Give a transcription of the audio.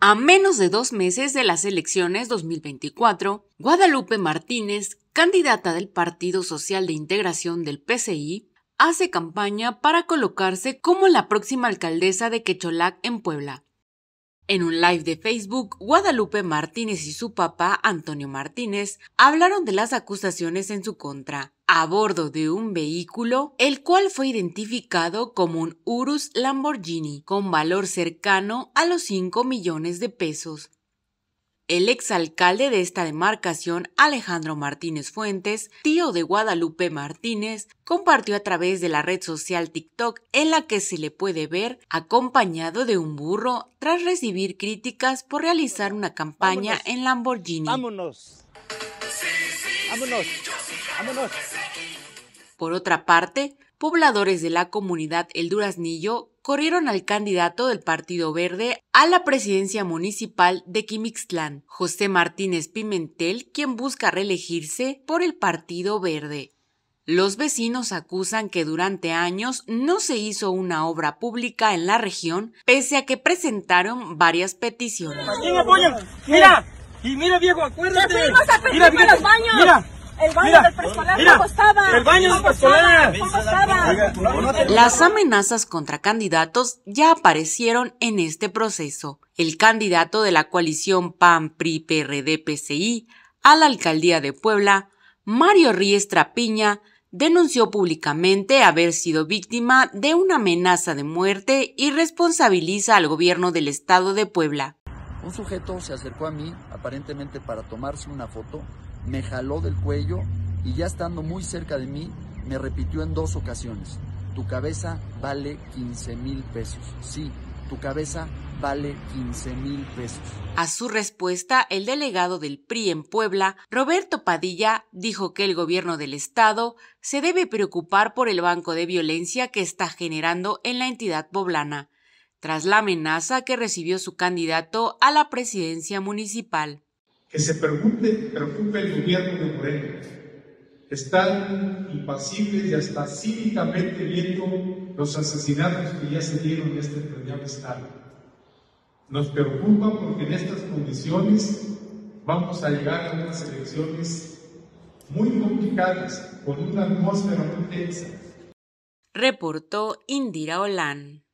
A menos de dos meses de las elecciones 2024, Guadalupe Martínez, candidata del Partido Social de Integración del PCI, hace campaña para colocarse como la próxima alcaldesa de Quecholac en Puebla, en un live de Facebook, Guadalupe Martínez y su papá, Antonio Martínez, hablaron de las acusaciones en su contra a bordo de un vehículo, el cual fue identificado como un Urus Lamborghini con valor cercano a los 5 millones de pesos. El exalcalde de esta demarcación, Alejandro Martínez Fuentes, tío de Guadalupe Martínez, compartió a través de la red social TikTok en la que se le puede ver acompañado de un burro tras recibir críticas por realizar una campaña en Lamborghini. Vámonos. Vámonos. Vámonos. Por otra parte, pobladores de la comunidad El Duraznillo corrieron al candidato del Partido Verde a la presidencia municipal de Quimixtlán, José Martínez Pimentel, quien busca reelegirse por el Partido Verde. Los vecinos acusan que durante años no se hizo una obra pública en la región, pese a que presentaron varias peticiones. Mira, y mira viejo, mira, el baño del El baño del Las amenazas contra candidatos ya aparecieron en este proceso. El candidato de la coalición PAN-PRI-PRD-PCI a la alcaldía de Puebla, Mario Riestra Piña, denunció públicamente haber sido víctima de una amenaza de muerte y responsabiliza al gobierno del estado de Puebla. Un sujeto se acercó a mí, aparentemente para tomarse una foto, me jaló del cuello y ya estando muy cerca de mí, me repitió en dos ocasiones, tu cabeza vale 15 mil pesos. Sí, tu cabeza vale 15 mil pesos. A su respuesta, el delegado del PRI en Puebla, Roberto Padilla, dijo que el gobierno del Estado se debe preocupar por el banco de violencia que está generando en la entidad poblana, tras la amenaza que recibió su candidato a la presidencia municipal que se preocupe, el gobierno de Moreno. Están impasibles y hasta cínicamente viendo los asesinatos que ya se dieron en este tremendo estado. Nos preocupa porque en estas condiciones vamos a llegar a unas elecciones muy complicadas, con una atmósfera muy tensa. Reportó Indira Olán.